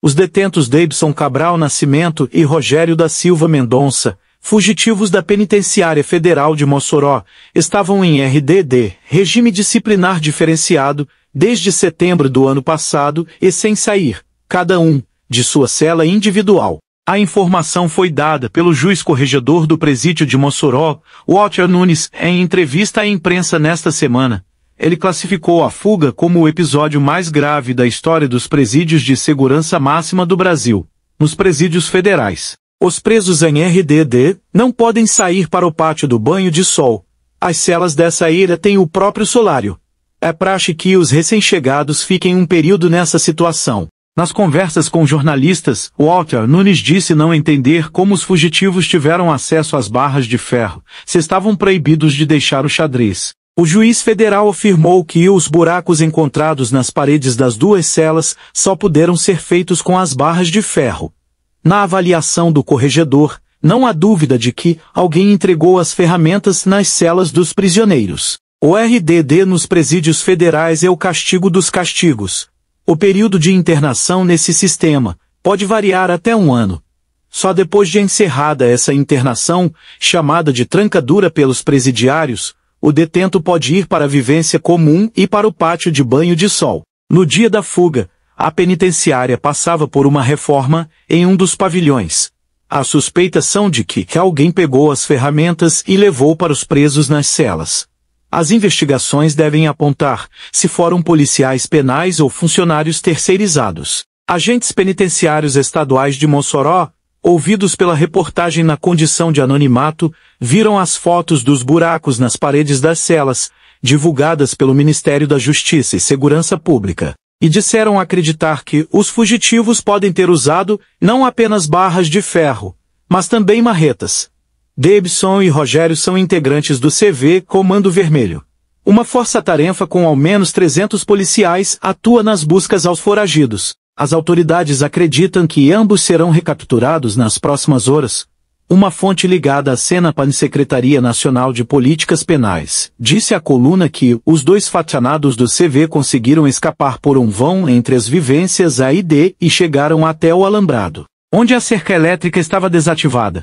Os detentos Davidson Cabral Nascimento e Rogério da Silva Mendonça, fugitivos da Penitenciária Federal de Mossoró, estavam em RDD, regime disciplinar diferenciado, desde setembro do ano passado e sem sair, cada um, de sua cela individual. A informação foi dada pelo juiz corregedor do presídio de Mossoró, Walter Nunes, em entrevista à imprensa nesta semana, ele classificou a fuga como o episódio mais grave da história dos presídios de segurança máxima do Brasil, nos presídios federais. Os presos em RDD não podem sair para o pátio do banho de sol. As celas dessa ilha têm o próprio solário. É praxe que os recém-chegados fiquem um período nessa situação. Nas conversas com jornalistas, Walter Nunes disse não entender como os fugitivos tiveram acesso às barras de ferro, se estavam proibidos de deixar o xadrez. O juiz federal afirmou que os buracos encontrados nas paredes das duas celas só puderam ser feitos com as barras de ferro. Na avaliação do corregedor, não há dúvida de que alguém entregou as ferramentas nas celas dos prisioneiros. O RDD nos presídios federais é o castigo dos castigos. O período de internação nesse sistema pode variar até um ano. Só depois de encerrada essa internação, chamada de trancadura pelos presidiários, o detento pode ir para a vivência comum e para o pátio de banho de sol. No dia da fuga, a penitenciária passava por uma reforma em um dos pavilhões. As suspeitas são de que, que alguém pegou as ferramentas e levou para os presos nas celas. As investigações devem apontar se foram policiais penais ou funcionários terceirizados. Agentes penitenciários estaduais de Mossoró ouvidos pela reportagem na condição de anonimato, viram as fotos dos buracos nas paredes das celas, divulgadas pelo Ministério da Justiça e Segurança Pública, e disseram acreditar que os fugitivos podem ter usado não apenas barras de ferro, mas também marretas. Debson e Rogério são integrantes do CV Comando Vermelho. Uma força-tarefa com ao menos 300 policiais atua nas buscas aos foragidos. As autoridades acreditam que ambos serão recapturados nas próximas horas. Uma fonte ligada à Senapan Secretaria Nacional de Políticas Penais disse à coluna que os dois fatianados do CV conseguiram escapar por um vão entre as vivências A e D e chegaram até o alambrado, onde a cerca elétrica estava desativada.